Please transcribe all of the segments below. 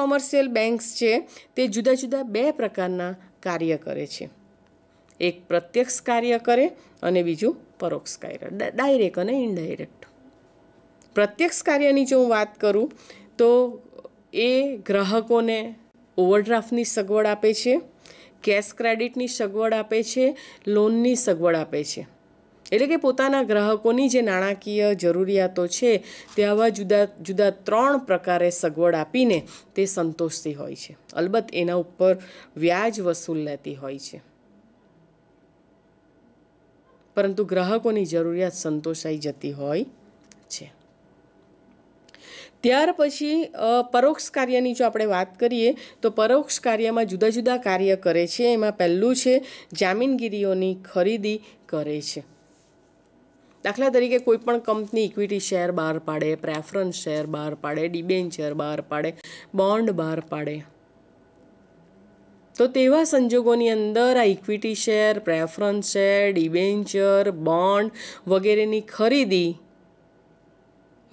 commercial banks છે તે જુદા જુદા બે પ્રકારના કાર્ય કરે છે એક પ્રત્યક્ષ કાર્ય કરે અને બીજું પરોક્ષ કાર્ય ડાયરેક્ટ અને ઇનડાયરેક્ટ પ્રત્યક્ષ કાર્યની જો હું વાત કરું તો એ ગ્રાહકોને ઓવરડ્રાફ્ટની સગવડ આપે છે કેશ ક્રેડિટની સગવડ આપે છે લોનની સગવડ આપે છે એટલે કે પોતાના ગ્રાહકોની જે નાણાકીય જરૂરિયાતો છે તે આવા જુદા જુદા ત્રણ પ્રકારે સગવડ આપીને તે સંતોષતી હોય છે અલબત્ત એના ઉપર વ્યાજ વસૂલ લેતી હોય છે પરંતુ ગ્રાહકોની જરૂરિયાત સંતોષાઈ જતી હોય છે ત્યાર પછી પરોક્ષ કાર્યની જો આપણે વાત કરીએ તો પરોક્ષ કાર્યમાં જુદા જુદા કાર્ય કરે છે એમાં પહેલું છે જામીનગીરીઓની ખરીદી કરે છે દાખલા તરીકે કોઈપણ કંપની ઇક્વિટી શેર બહાર પાડે પ્રેફરન્સ શેર બહાર પાડે ડિબેન્ચર બહાર પાડે બોન્ડ બહાર પાડે તો તેવા સંજોગોની અંદર આ equity share preference share debenture bond વગેરેની ખરીદી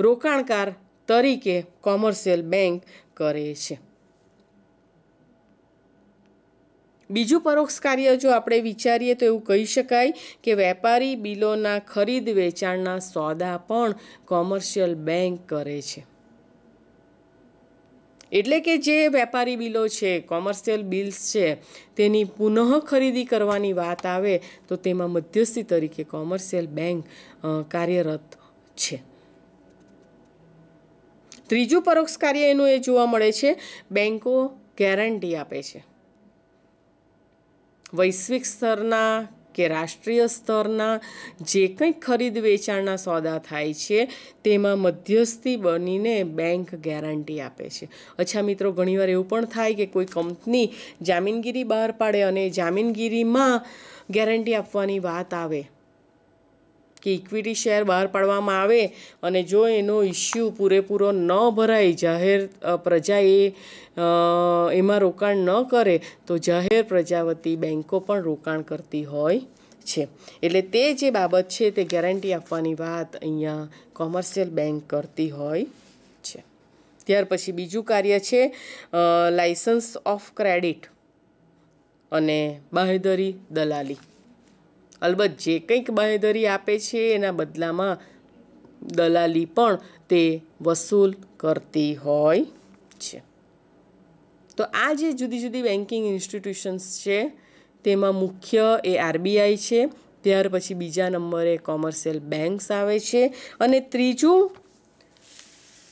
રોકાણકાર તરીકે કોમર્શિયલ બેંક કરે છે બીજું પરોક્ષ કાર્ય જો આપણે વિચારીએ તો એવું કહી શકાય કે વેપારી બિલોના ખરીદ વેચાણના સોદા પણ કોમર્શિયલ બેંક કરે છે એટલે કે જે વેપારી બિલો છે કોમર્શિયલ બિલ્સ છે તેની પુનઃ ખરીદી કરવાની વાત આવે તો તેમાં મધ્યસ્થી તરીકે કોમર્શિયલ બેંક કાર્યરત છે ત્રીજું પરોક્ષ કાર્ય એનું એ જોવા મળે છે બેન્કો ગેરંટી આપે છે વૈશ્વિક સ્તરના કે રાષ્ટ્રીય સ્તરના જે કંઈ ખરીદ વેચાણના સોદા થાય છે તેમાં મધ્યસ્થી બનીને બેંક ગેરંટી આપે છે અચ્છા મિત્રો ઘણીવાર એવું પણ થાય કે કોઈ કંપની જામીનગીરી બહાર પાડે અને જામીનગીરીમાં ગેરંટી આપવાની વાત આવે કે ઇક્વિટી શેર બહાર પાડવામાં આવે અને જો એનો ઇસ્યુ પૂરેપૂરો ન ભરાય જાહેર પ્રજા એ એમાં રોકાણ ન કરે તો જાહેર પ્રજા વતી બેન્કો પણ રોકાણ કરતી હોય છે એટલે તે જે બાબત છે તે ગેરંટી આપવાની વાત અહીંયા કોમર્શિયલ બેંક કરતી હોય છે ત્યાર પછી બીજું કાર્ય છે લાઇસન્સ ઓફ ક્રેડિટ અને બાહેધરી દલાલી અલબત્ત જે કંઈક બાંયધરી આપે છે એના બદલામાં દલાલી પણ તે વસૂલ કરતી હોય છે તો આ જે જુદી જુદી બેન્કિંગ ઇન્સ્ટિટ્યુશન્સ છે તેમાં મુખ્ય એ આરબીઆઈ છે ત્યાર પછી બીજા નંબરે કોમર્શિયલ બેન્ક્સ આવે છે અને ત્રીજું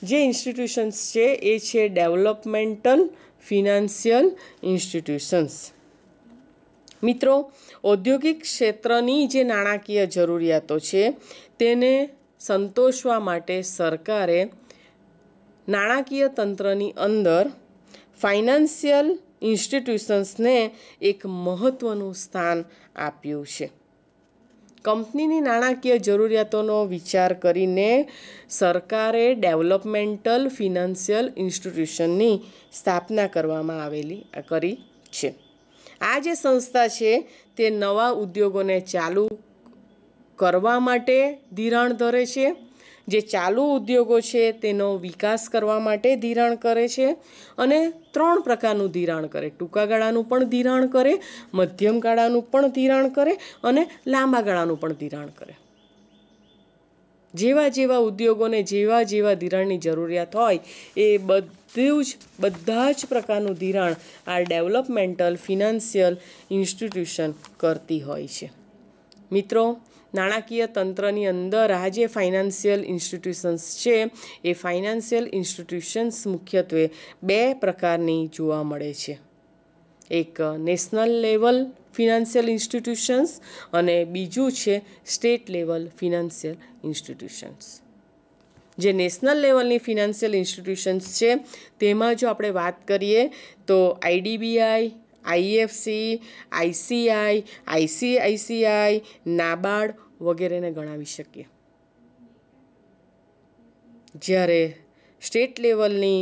જે ઇન્સ્ટિટ્યુશન્સ છે એ છે ડેવલપમેન્ટલ ફિનાન્શિયલ ઇન્સ્ટિટ્યુશન્સ મિત્રો ઔદ્યોગિક ક્ષેત્રની જે નાણાકીય જરૂરિયાતો છે તેને સંતોષવા માટે સરકારે નાણાકીય તંત્રની અંદર ફાઇનાન્સિયલ ઇન્સ્ટિટ્યુશન્સને એક મહત્ત્વનું સ્થાન આપ્યું છે કંપનીની નાણાકીય જરૂરિયાતોનો વિચાર કરીને સરકારે ડેવલપમેન્ટલ ફિનાન્સિયલ ઇન્સ્ટિટ્યુશનની સ્થાપના કરવામાં આવેલી કરી છે આ જે સંસ્થા છે તે નવા ઉદ્યોગોને ચાલુ કરવા માટે ધિરાણ ધરે છે જે ચાલુ ઉદ્યોગો છે તેનો વિકાસ કરવા માટે ધિરાણ કરે છે અને ત્રણ પ્રકારનું ધિરાણ કરે ટૂંકા ગાળાનું પણ ધિરાણ કરે મધ્યમ ગાળાનું પણ ધિરાણ કરે અને લાંબા ગાળાનું પણ ધિરાણ કરે જેવા જેવા ઉદ્યોગોને જેવા જેવા ધિરાણની જરૂરિયાત હોય એ બધું જ બધા જ પ્રકારનું ધિરાણ આ ડેવલપમેન્ટલ ફિનાન્સિયલ ઇન્સ્ટિટ્યુશન કરતી હોય છે મિત્રો નાણાકીય તંત્રની અંદર આ જે ફાઇનાન્સિયલ ઇન્સ્ટિટ્યુશન્સ છે એ ફાઇનાન્સિયલ ઇન્સ્ટિટ્યુશન્સ મુખ્યત્વે બે પ્રકારની જોવા મળે છે એક નેશનલ લેવલ ફિનાન્સિયલ ઇન્સ્ટિટ્યુશન્સ અને બીજું છે સ્ટેટ લેવલ ફિનાન્સિયલ ઇન્સ્ટિટ્યુશન્સ જે નેશનલ લેવલની ફિનાન્સિયલ ઇન્સ્ટિટ્યુશન્સ છે તેમાં જો આપણે વાત કરીએ તો IDBI IFC ICI ICICI NABARD વગેરેને ગણાવી શકીએ જ્યારે સ્ટેટ લેવલની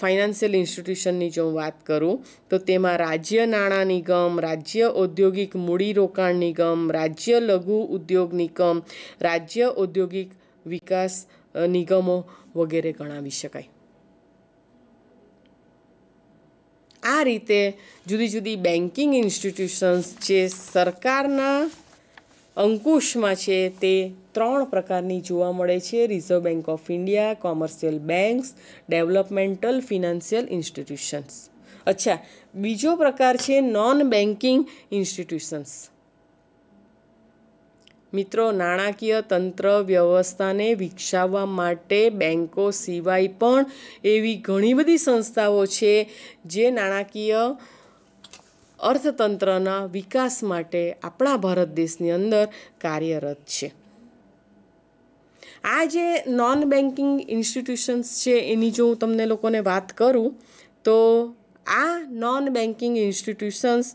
ફાઇનાન્સિયલ ઇન્સ્ટિટ્યુશનની જો હું વાત કરું તો તેમાં રાજ્ય નાણાં નિગમ રાજ્ય ઔદ્યોગિક મૂડીરોકાણ નિગમ રાજ્ય લઘુ ઉદ્યોગ નિગમ રાજ્ય ઔદ્યોગિક વિકાસ નિગમો વગેરે ગણાવી શકાય આ રીતે જુદી જુદી બેન્કિંગ ઇન્સ્ટિટ્યુશન્સ જે સરકારના અંકુશમાં છે તે ત્રણ પ્રકારની જોવા મળે છે Reserve Bank of India commercial banks developmental financial institutions અચ્છા બીજો પ્રકાર છે નોન બેન્કિંગ ઇન્સ્ટિટ્યુશન્સ મિત્રો નાણાકીય તંત્ર વ્યવસ્થાને વિકસાવવા માટે બેન્કો સિવાય પણ એવી ઘણી બધી સંસ્થાઓ છે જે નાણાકીય અર્થતંત્રના વિકાસ માટે આપણા ભારત દેશની અંદર કાર્યરત છે આ જે નોન બેન્કિંગ ઇન્સ્ટિટ્યુશન્સ છે એની જો હું તમને લોકોને વાત કરું તો આ નોન બેન્કિંગ ઇન્સ્ટિટ્યુશન્સ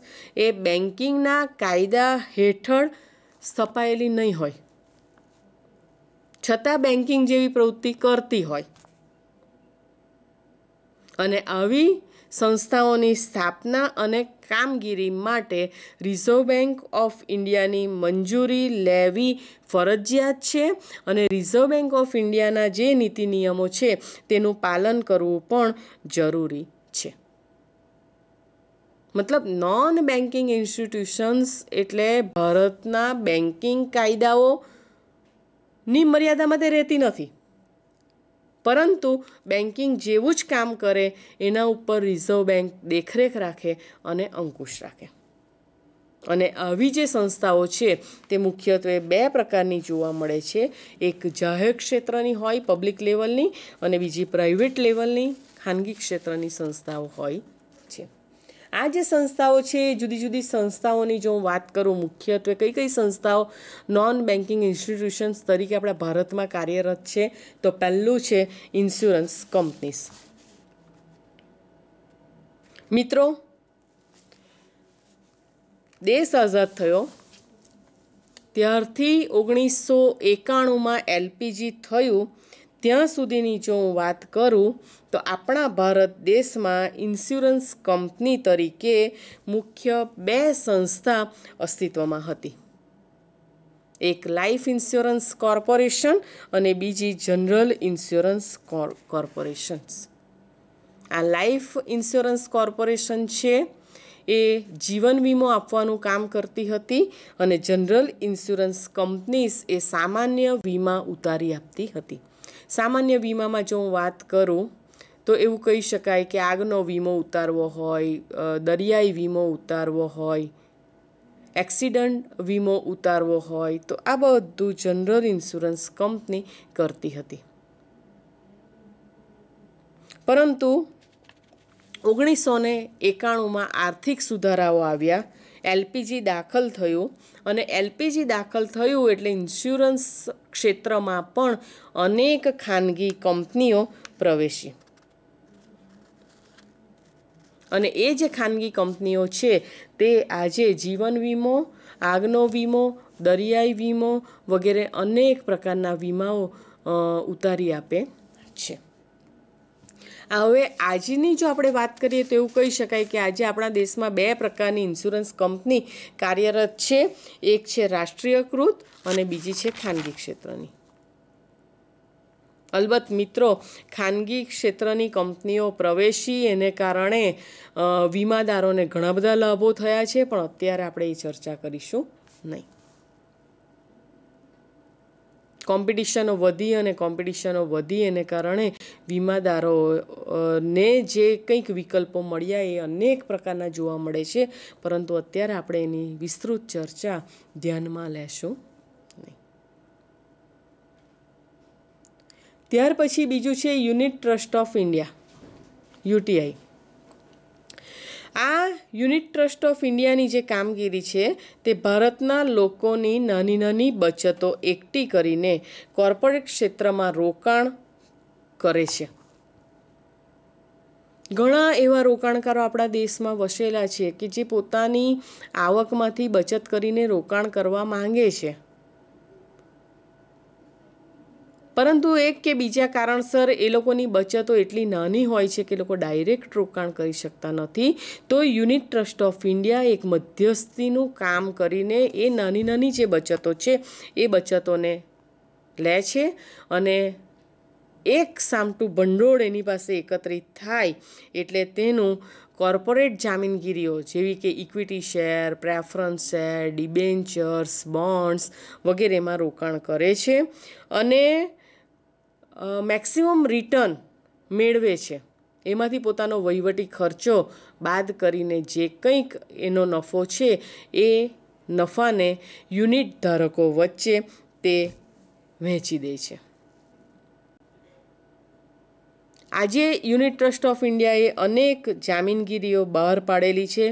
એ બેન્કિંગના કાયદા હેઠળ સ્થપાયેલી નહીં હોય છતાં બેન્કિંગ જેવી પ્રવૃત્તિ કરતી હોય અને આવી સંસ્થાઓની સ્થાપના અને કામગીરી માટે રિઝર્વ બેન્ક ઓફ ઇન્ડિયાની મંજૂરી લેવી ફરજિયાત છે અને રિઝર્વ બેન્ક ઓફ ઇન્ડિયાના જે નીતિ નિયમો છે તેનું પાલન કરવું પણ જરૂરી છે મતલબ નોન બેન્કિંગ ઇન્સ્ટિટ્યુશન્સ એટલે ભારતના બેન્કિંગ કાયદાઓની મર્યાદામાં તે રહેતી નથી પરંતુ બેન્કિંગ જેવું જ કામ કરે એના ઉપર રિઝર્વ બેન્ક દેખરેખ રાખે અને અંકુશ રાખે અને આવી જે સંસ્થાઓ છે તે મુખ્યત્વે બે પ્રકારની જોવા મળે છે એક જાહેર ક્ષેત્રની હોય પબ્લિક લેવલની અને બીજી પ્રાઇવેટ લેવલની ખાનગી ક્ષેત્રની સંસ્થાઓ હોય આ જે સંસ્થાઓ છે જુદી જુદી સંસ્થાઓની જો હું વાત કરું મુખ્યત્વે કઈ કઈ સંસ્થાઓ નોન બેન્કિંગ ઇન્સ્ટિટ્યુશન્સ તરીકે આપણા ભારતમાં કાર્યરત છે તો પહેલું છે ઇન્સ્યોરન્સ કંપનીઝ મિત્રો દેશ આઝાદ થયો ત્યારથી ઓગણીસો એકાણુંમાં એલપીજી થયું ત્યાં સુધીની જો હું વાત કરું તો આપણા ભારત દેશમાં ઇન્સ્યોરન્સ કંપની તરીકે મુખ્ય બે સંસ્થા અસ્તિત્વમાં હતી એક લાઈફ ઇન્સ્યોરન્સ કોર્પોરેશન અને બીજી જનરલ ઇન્સ્યોરન્સ કોર્પોરેશન્સ આ લાઈફ ઇન્સ્યોરન્સ કોર્પોરેશન છે એ જીવન વીમો આપવાનું કામ કરતી હતી અને જનરલ ઇન્સ્યોરન્સ કંપનીઝ એ સામાન્ય વીમા ઉતારી આપતી હતી સામાન્ય વીમામાં જો હું વાત કરું તો એવું કહી શકાય કે આગનો વીમો ઉતારવો હોય દરિયાઈ વીમો ઉતારવો હોય એક્સિડન્ટ વીમો ઉતારવો હોય તો આ બધું જનરલ ઇન્સ્યોરન્સ કંપની કરતી હતી પરંતુ ઓગણીસો ને એકાણુંમાં આર્થિક સુધારાઓ આવ્યા એલપીજી દાખલ થયું અને એલપીજી દાખલ થયું એટલે ઇન્સ્યોરન્સ ક્ષેત્રમાં પણ અનેક ખાનગી કંપનીઓ પ્રવેશી અને એ જે ખાનગી કંપનીઓ છે તે આજે જીવન વીમો આગનો વીમો દરિયાઈ વીમો વગેરે અનેક પ્રકારના વીમાઓ ઉતારી આપે છે હવે આજની જો આપણે વાત કરીએ તો એવું કહી શકાય કે આજે આપણા દેશમાં બે પ્રકારની ઇન્સ્યોરન્સ કંપની કાર્યરત છે એક છે રાષ્ટ્રીયકૃત અને બીજી છે ખાનગી ક્ષેત્રની અલબત્ત મિત્રો ખાનગી ક્ષેત્રની કંપનીઓ પ્રવેશી એને કારણે વીમાદારોને ઘણા બધા લાભો થયા છે પણ અત્યારે આપણે એ ચર્ચા કરીશું નહીં કોમ્પિટિશનો વધી અને કોમ્પિટિશનો વધી એને કારણે વીમાદારો ને જે કંઈક વિકલ્પો મળ્યા એ અનેક પ્રકારના જોવા મળે છે પરંતુ અત્યારે આપણે એની વિસ્તૃત ચર્ચા ધ્યાનમાં લેશું ત્યાર પછી બીજું છે unit trust of India UTI આ યુનિટ ટ્રસ્ટ ઓફ ઇન્ડિયાની જે કામગીરી છે તે ભારતના લોકોની નાની નાની બચતો એકઠી કરીને કોર્પોરેટ ક્ષેત્રમાં રોકાણ કરે છે ઘણા એવા રોકાણકારો આપણા દેશમાં વસેલા છે કે જે પોતાની આવકમાંથી બચત કરીને રોકાણ કરવા માંગે છે પરંતુ એક કે બીજા કારણસર એ લોકોની બચતો એટલી નાની હોય છે કે લોકો ડાયરેક્ટ રોકાણ કરી શકતા નથી તો યુનિટ ટ્રસ્ટ ઓફ ઇન્ડિયા એક મધ્યસ્થીનું કામ કરીને એ નાની નાની જે બચતો છે એ બચતોને લે છે અને એક સામટું ભંડોળ એની પાસે એકત્રિત થાય એટલે તેનું કોર્પોરેટ જામીનગીરીઓ જેવી કે equity share preference share debentures bonds વગેરેમાં રોકાણ કરે છે અને મેક્સિમમ રિટર્ન મેળવે છે એમાંથી પોતાનો વહીવટી ખર્ચો બાદ કરીને જે કંઈક એનો નફો છે એ નફાને યુનિટ ધારકો વચ્ચે તે વહેંચી દે છે આજે યુનિટ ટ્રસ્ટ ઓફ ઇન્ડિયાએ અનેક જામીનગીરીઓ બહાર પાડેલી છે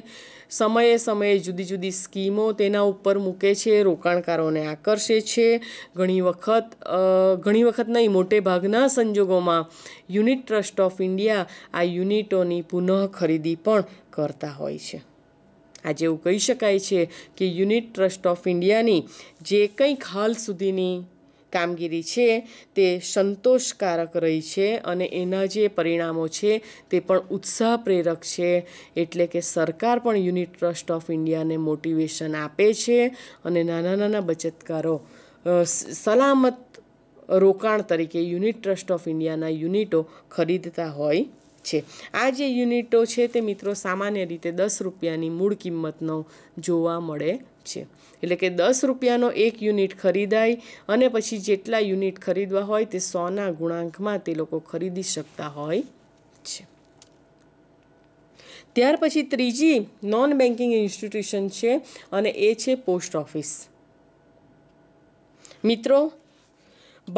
સમયે સમયે જુદી જુદી સ્કીમો તેના ઉપર મૂકે છે રોકાણકારોને આકર્ષે છે ઘણી વખત ઘણી વખત નહીં મોટે ભાગના સંજોગોમાં યુનિટ ટ્રસ્ટ ઓફ ઇન્ડિયા આ યુનિટોની પુનઃ ખરીદી પણ કરતા હોય છે આજે એવું કહી શકાય છે કે યુનિટ ટ્રસ્ટ ઓફ ઇન્ડિયાની જે કંઈક હાલ સુધીની કામગીરી છે તે સંતોષકારક રહી છે અને એના જે પરિણામો છે તે પણ ઉત્સાહ પ્રેરક છે એટલે કે સરકાર પણ યુનિટ ટ્રસ્ટ ઓફ ઇન્ડિયાને મોટિવેશન આપે છે અને નાના નાના બચતકારો સલામત રોકાણ તરીકે યુનિટ ટ્રસ્ટ ઓફ ઇન્ડિયાના યુનિટો ખરીદતા હોય છે આ જે યુનિટો છે તે મિત્રો સામાન્ય રીતે દસ રૂપિયાની મૂળ કિંમતનો જોવા મળે છે એટલે કે દસ રૂપિયાનો એક યુનિટ ખરીદાય અને પછી જેટલા યુનિટ ખરીદવા હોય તે સોના ગુણાંકમાં તે લોકો ખરીદી શકતા હોય છે ત્યાર પછી ત્રીજી નોન બેન્કિંગ ઇન્સ્ટિટ્યુશન છે અને એ છે પોસ્ટ ઓફિસ મિત્રો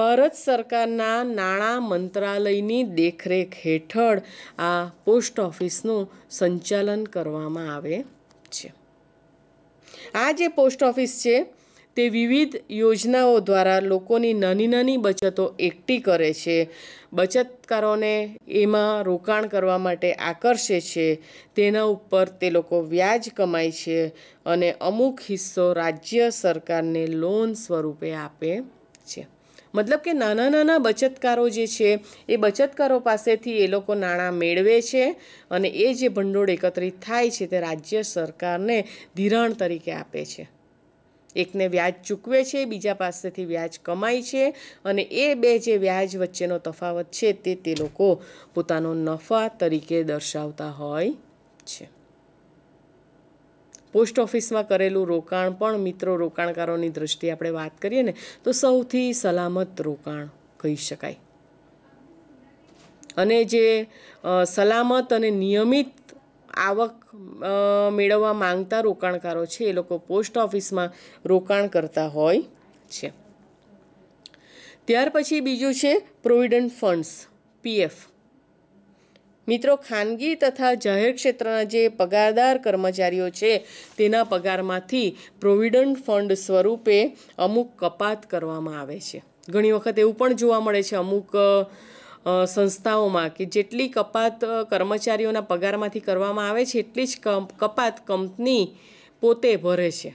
ભારત સરકારના નાણાં મંત્રાલયની દેખરેખ હેઠળ આ પોસ્ટ ઓફિસનું સંચાલન કરવામાં આવે છે આ જે પોસ્ટ ઓફિસ છે તે વિવિધ યોજનાઓ દ્વારા લોકોની નાની નાની બચતો એકઠી કરે છે બચતકારોને એમાં રોકાણ કરવા માટે આકર્ષે છે તેના ઉપર તે લોકો વ્યાજ કમાય છે અને અમુક હિસ્સો રાજ્ય સરકારને લોન સ્વરૂપે આપે છે મતલબ કે નાના નાના બચતકારો જે છે એ બચતકારો પાસેથી એ લોકો નાણાં મેળવે છે અને એ જે ભંડોળ એકત્રિત થાય છે તે રાજ્ય સરકારને ધિરાણ તરીકે આપે છે એકને વ્યાજ ચૂકવે છે બીજા પાસેથી વ્યાજ કમાય છે અને એ બે જે વ્યાજ વચ્ચેનો તફાવત છે તે તે લોકો પોતાનો નફા તરીકે દર્શાવતા હોય છે પોસ્ટ ઓફિસમાં કરેલું રોકાણ પણ મિત્રો રોકાણકારોની દ્રષ્ટિએ આપણે વાત કરીએ ને તો સૌથી સલામત રોકાણ કહી શકાય અને જે સલામત અને નિયમિત આવક મેળવવા માંગતા રોકાણકારો છે એ લોકો પોસ્ટ ઓફિસમાં રોકાણ કરતા હોય છે ત્યાર પછી બીજું છે પ્રોવિડન્ટ ફંડ્સ પીએફ મિત્રો ખાનગી તથા જાહેર ક્ષેત્રના જે પગારદાર કર્મચારીઓ છે તેના પગારમાંથી પ્રોવિડન્ટ ફંડ સ્વરૂપે અમુક કપાત કરવામાં આવે છે ઘણી વખત એવું પણ જોવા મળે છે અમુક સંસ્થાઓમાં કે જેટલી કપાત કર્મચારીઓના પગારમાંથી કરવામાં આવે છે એટલી જ કપાત કંપની પોતે ભરે છે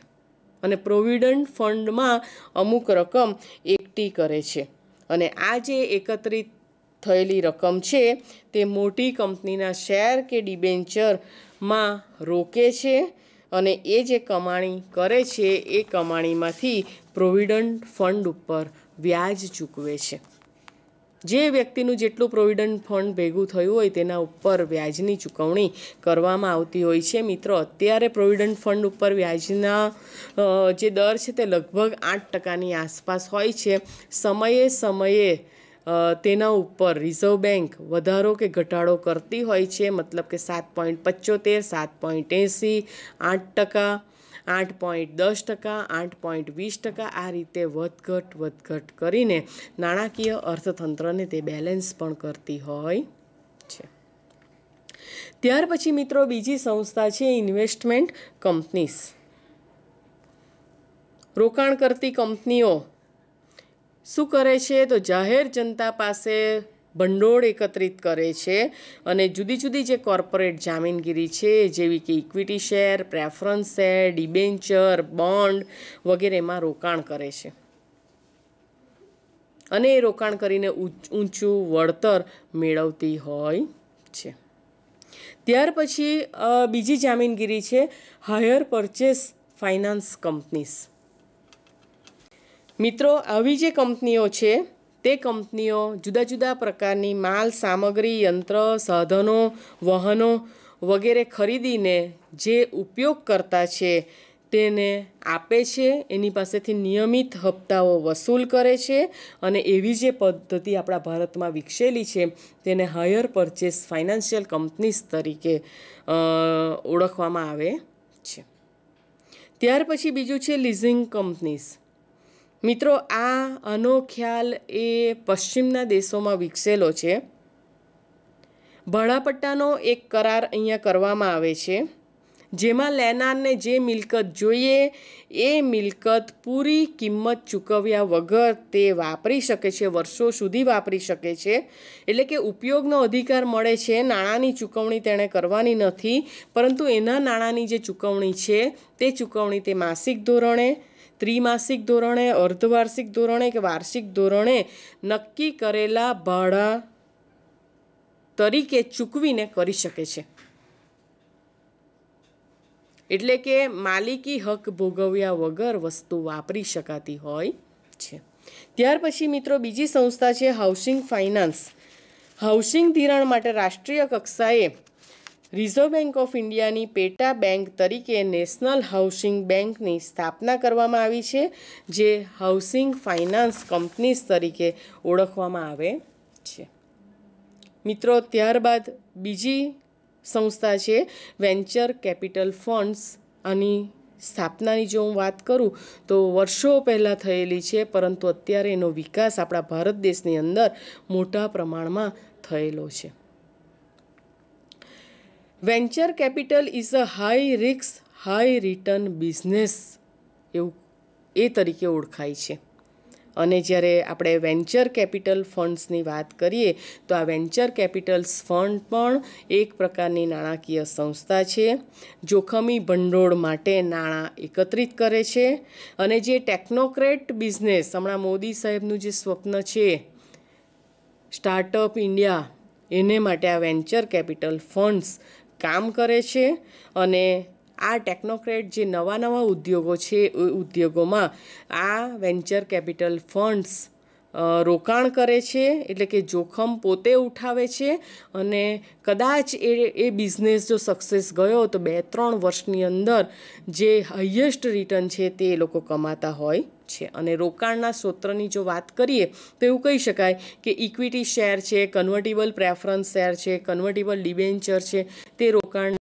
અને પ્રોવિડન્ટ ફંડમાં અમુક રકમ એકઠી કરે છે અને આ જે એકત્રિત થયેલી રકમ છે તે મોટી કંપનીના શેર કે ડિબેન્ચરમાં રોકે છે અને એ જે કમાણી કરે છે એ કમાણીમાંથી પ્રોવિડન્ટ ફંડ ઉપર વ્યાજ ચૂકવે છે જે વ્યક્તિનું જેટલું પ્રોવિડન્ટ ફંડ ભેગું થયું હોય તેના ઉપર વ્યાજની ચૂકવણી કરવામાં આવતી હોય છે મિત્રો અત્યારે પ્રોવિડન્ટ ફંડ ઉપર વ્યાજના જે દર છે તે લગભગ આઠ ટકાની આસપાસ હોય છે સમયે સમયે તેના ઉપર રિઝર્વ બેન્ક વધારો કે ઘટાડો કરતી હોય છે મતલબ કે સાત પોઈન્ટ પંચોતેર સાત પોઈન્ટ એંસી આઠ ટકા આઠ પોઈન્ટ દસ ટકા આઠ પોઈન્ટ વીસ ટકા આ રીતે વધઘટ વધઘટ કરીને નાણાકીય અર્થતંત્રને તે બેલેન્સ પણ કરતી હોય છે ત્યાર પછી મિત્રો બીજી સંસ્થા છે ઇન્વેસ્ટમેન્ટ કંપનીઝ રોકાણ કરતી કંપનીઓ શું કરે છે તો જાહેર જનતા પાસે ભંડોળ એકત્રિત કરે છે અને જુદી જુદી જે કોર્પોરેટ જામીનગીરી છે જેવી કે equity share preference share debenture bond વગેરેમાં રોકાણ કરે છે અને એ રોકાણ કરીને ઊંચું વળતર મેળવતી હોય છે ત્યાર પછી બીજી જામીનગીરી છે હાયર પરચેસ ફાઇનાન્સ કંપનીઝ મિત્રો આવી જે કંપનીઓ છે તે કંપનીઓ જુદા જુદા પ્રકારની માલ સામગ્રી યંત્ર સાધનો વાહનો વગેરે ખરીદીને જે ઉપયોગ કરતા છે તેને આપે છે એની પાસેથી નિયમિત હપ્તાઓ વસૂલ કરે છે અને એવી જે પદ્ધતિ આપણા ભારતમાં વિકસેલી છે તેને હાયર પરચેસ ફાઇનાન્શિયલ કંપનીઝ તરીકે ઓળખવામાં આવે છે ત્યાર પછી બીજું છે લીઝિંગ કંપનીઝ મિત્રો આ અનોખ્યાલ એ પશ્ચિમના દેશોમાં વિકસેલો છે ભાડાપટ્ટાનો એક કરાર અહીંયા કરવામાં આવે છે જેમાં લેનારને જે મિલકત જોઈએ એ મિલકત પૂરી કિંમત ચૂકવ્યા વગર તે વાપરી શકે છે વર્ષો સુધી વાપરી શકે છે એટલે કે ઉપયોગનો અધિકાર મળે છે નાણાંની ચૂકવણી તેણે કરવાની નથી પરંતુ એના નાણાંની જે ચૂકવણી છે તે ચૂકવણી તે માસિક ધોરણે ત્રિમાસિક ધોરણે અર્ધવાર્ષિક ધોરણે કે વાર્ષિક ધોરણે નક્કી કરેલા ભાડા તરીકે ચૂકવીને કરી શકે છે એટલે કે માલિકી હક ભોગવ્યા વગર વસ્તુ વાપરી શકાતી હોય છે ત્યાર પછી મિત્રો બીજી સંસ્થા છે હાઉસિંગ ફાઇનાન્સ હાઉસિંગ ધિરાણ માટે રાષ્ટ્રીય કક્ષાએ રિઝર્વ બેંક ઓફ ઇન્ડિયાની પેટા બેંક તરીકે નેશનલ હાઉસિંગ બેંકની સ્થાપના કરવામાં આવી છે જે હાઉસિંગ ફાઇનાન્સ કંપનીઝ તરીકે ઓળખવામાં આવે છે મિત્રો ત્યારબાદ બીજી સંસ્થા છે વેન્ચર કેપિટલ ફંડ્સ અને સ્થાપનાની જો હું વાત કરું તો વર્ષો પહેલાં થયેલી છે પરંતુ અત્યારે એનો વિકાસ આપણા ભારત દેશની અંદર મોટા પ્રમાણમાં થયેલો છે venture capital is a high રિક્સ હાઈ રિટર્ન બિઝનેસ એવું એ તરીકે ઓળખાય છે અને જ્યારે આપણે વેન્ચર કેપિટલ ફંડ્સની વાત કરીએ તો આ વેન્ચર કેપિટલ્સ ફંડ પણ એક પ્રકારની નાણાકીય સંસ્થા છે જોખમી ભંડોળ માટે નાણાં એકત્રિત કરે છે અને જે ટેકનોક્રેટ બિઝનેસ હમણાં મોદી સાહેબનું જે સ્વપ્ન છે સ્ટાર્ટઅપ ઇન્ડિયા એને માટે આ વેન્ચર કેપિટલ ફંડ્સ કામ કરે છે અને આ ટેકનોક્રેટ જે નવા નવા ઉદ્યોગો છે ઉદ્યોગોમાં આ વેન્ચર કેપિટલ ફંડ્સ રોકાણ કરે છે એટલે કે જોખમ પોતે ઉઠાવે છે અને કદાચ એ એ બિઝનેસ જો સક્સેસ ગયો તો બે ત્રણ વર્ષની અંદર જે હાઈએસ્ટ રિટર્ન છે તે એ લોકો કમાતા હોય છે અને રોકાણના સ્ત્રોતની જો વાત કરીએ તો એવું કહી શકાય કે ઇક્વિટી શેર છે કન્વર્ટેબલ પ્રેફરન્સ શેર છે કન્વર્ટેબલ ડિબેન્ચર છે તે રોકાણ